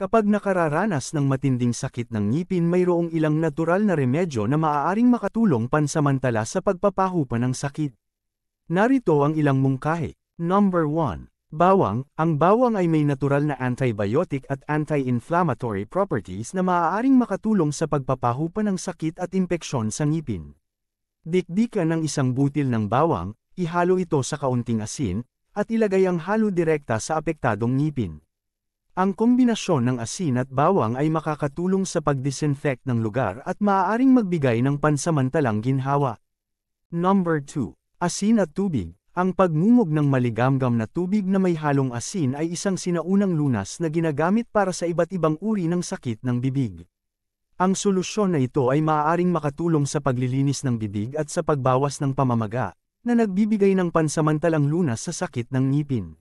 Kapag nakararanas ng matinding sakit ng ngipin mayroong ilang natural na remedyo na maaaring makatulong pansamantala sa pagpapahupa ng sakit. Narito ang ilang mungkahi. Number 1. Bawang, ang bawang ay may natural na antibiotic at anti-inflammatory properties na maaaring makatulong sa pagpapahupa ng sakit at impeksyon sa ngipin. Dikdikan ng isang butil ng bawang, ihalo ito sa kaunting asin, at ilagay ang halo direkta sa apektadong ngipin. Ang kombinasyon ng asin at bawang ay makakatulong sa pagdisinfect ng lugar at maaaring magbigay ng pansamantalang ginhawa. Number 2. Asin at tubig. Ang pagmumog ng maligamgam na tubig na may halong asin ay isang sinaunang lunas na ginagamit para sa iba't ibang uri ng sakit ng bibig. Ang solusyon na ito ay maaaring makatulong sa paglilinis ng bibig at sa pagbawas ng pamamaga, na nagbibigay ng pansamantalang lunas sa sakit ng ngipin.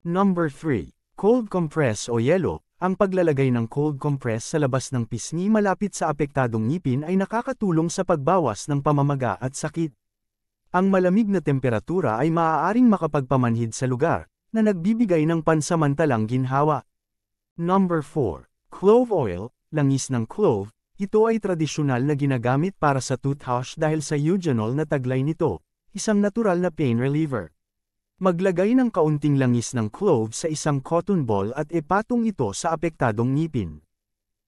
Number 3. Cold compress o yelo, ang paglalagay ng cold compress sa labas ng pisngi malapit sa apektadong ngipin ay nakakatulong sa pagbawas ng pamamaga at sakit. Ang malamig na temperatura ay maaaring makapagpamanhid sa lugar na nagbibigay ng pansamantalang ginhawa. Number 4. Clove oil, langis ng clove, ito ay tradisyonal na ginagamit para sa toothache dahil sa eugenol na taglay nito, isang natural na pain reliever. Maglagay ng kaunting langis ng clove sa isang cotton ball at ipatong ito sa apektadong ngipin.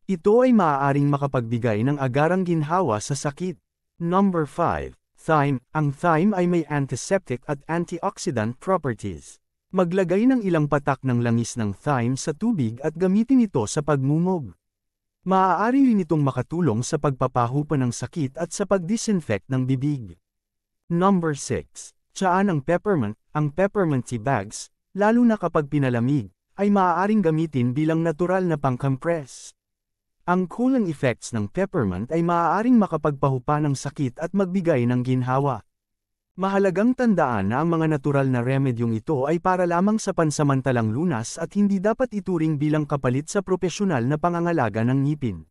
Ito ay maaaring makapagbigay ng agarang ginhawa sa sakit. Number 5. Thyme. Ang thyme ay may antiseptic at antioxidant properties. Maglagay ng ilang patak ng langis ng thyme sa tubig at gamitin ito sa pagmumog. Maaari rin itong makatulong sa pagpapahupa ng sakit at sa pagdisinfect ng bibig. Number 6. Tsaan ng peppermint ang peppermint tea bags, lalo na kapag pinalamig, ay maaaring gamitin bilang natural na pangcompress. Ang cooling effects ng peppermint ay maaaring makapagpahupa ng sakit at magbigay ng ginhawa. Mahalagang tandaan na ang mga natural na remedyong ito ay para lamang sa pansamantalang lunas at hindi dapat ituring bilang kapalit sa propesyonal na pangangalaga ng ngipin.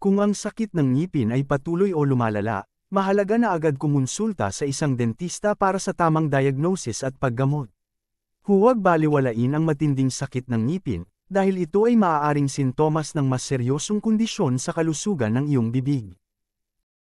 Kung ang sakit ng ngipin ay patuloy o lumalala, mahalaga na agad kumonsulta sa isang dentista para sa tamang diagnosis at paggamot. Huwag baliwalain ang matinding sakit ng ngipin, dahil ito ay maaaring sintomas ng mas seryosong kondisyon sa kalusugan ng iyong bibig.